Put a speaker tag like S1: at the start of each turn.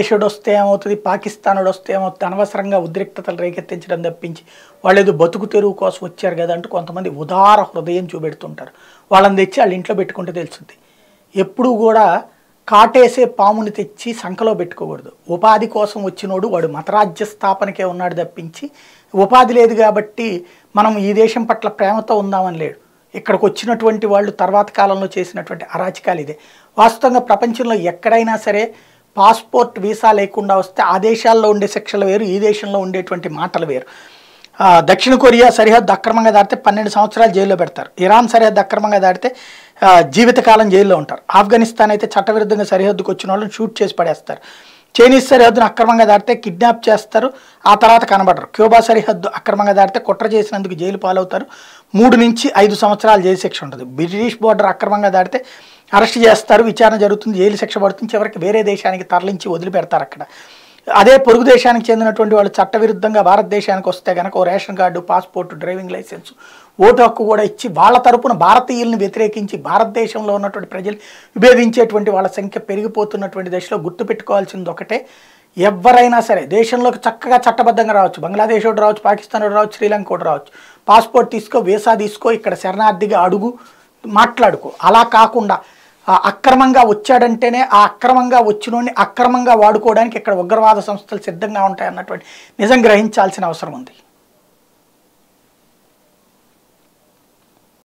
S1: దేశుడు వస్తే ఏమవుతుంది పాకిస్తానుడు వస్తే ఏమవుతుంది అనవసరంగా ఉద్రిక్తతలు రేకెత్తించడం తప్పించి వాళ్ళు ఏదో బతుకు తెరువు కోసం వచ్చారు కదా అంటూ కొంతమంది ఉదార హృదయం చూపెడుతుంటారు వాళ్ళని తెచ్చి వాళ్ళ ఇంట్లో పెట్టుకుంటే తెలుస్తుంది ఎప్పుడూ కూడా కాటేసే పాముని తెచ్చి సంఖలో పెట్టుకోకూడదు ఉపాధి కోసం వచ్చినోడు వాడు మతరాజ్య స్థాపనకే ఉన్నాడు తప్పించి ఉపాధి లేదు కాబట్టి మనం ఈ దేశం పట్ల ప్రేమతో ఉందామని లేడు ఇక్కడికి వచ్చినటువంటి వాళ్ళు తర్వాత కాలంలో చేసినటువంటి అరాచకాలు ఇదే వాస్తవంగా ప్రపంచంలో ఎక్కడైనా సరే పాస్పోర్ట్ వీసా లేకుండా వస్తే ఆ దేశాల్లో ఉండే శిక్షలు వేరు ఈ దేశంలో ఉండేటువంటి మాటలు వేరు దక్షిణ కొరియా సరిహద్దు అక్రమంగా దాటితే పన్నెండు సంవత్సరాలు జైల్లో పెడతారు ఇరాన్ సరిహద్దు అక్రమంగా దాటితే జీవితకాలం జైల్లో ఉంటారు ఆఫ్ఘనిస్తాన్ అయితే చట్టవిరుద్ధంగా సరిహద్దుకు వచ్చిన వాళ్ళని షూట్ చేసి పడేస్తారు చైనీస్ సరిహద్దును అక్రమంగా దాటితే కిడ్నాప్ చేస్తారు ఆ తర్వాత కనబడరు క్యూబా సరిహద్దు అక్రమంగా దాటితే కుట్ర చేసినందుకు జైలు పాలవుతారు మూడు నుంచి ఐదు సంవత్సరాలు జైలు శిక్ష ఉంటుంది బ్రిటిష్ బోర్డర్ అక్రమంగా దాటితే అరెస్ట్ చేస్తారు విచారణ జరుగుతుంది జైలు శిక్ష పడుతుంది చివరికి వేరే దేశానికి తరలించి వదిలిపెడతారు అక్కడ అదే పొరుగు దేశానికి చెందినటువంటి వాళ్ళు చట్టవిరుద్ధంగా భారతదేశానికి వస్తే కనుక ఓ ration card passport driving licence vote హక్కు కూడా ఇచ్చి వాళ్ళ తరపున భారతీయులను వ్యతిరేకించి భారతదేశంలో ఉన్నటువంటి ప్రజలు విభేదించేటువంటి వాళ్ళ సంఖ్య పెరిగిపోతున్నటువంటి దశలో గుర్తుపెట్టుకోవాల్సింది ఒకటే ఎవరైనా సరే దేశంలోకి చక్కగా చట్టబద్ధంగా రావచ్చు బంగ్లాదేశ్ రావచ్చు పాకిస్తాన్ ఒకటి రావచ్చు శ్రీలంక ఒకటి రావచ్చు పాస్పోర్ట్ తీసుకో వీసా తీసుకో ఇక్కడ శరణార్థిగా అడుగు మాట్లాడుకో అలా కాకుండా అక్రమంగా వచ్చాడంటేనే ఆ అక్రమంగా వచ్చిన అక్రమంగా వాడుకోవడానికి ఇక్కడ ఉగ్రవాద సంస్థలు సిద్ధంగా ఉంటాయన్నటువంటి నిజం గ్రహించాల్సిన అవసరం ఉంది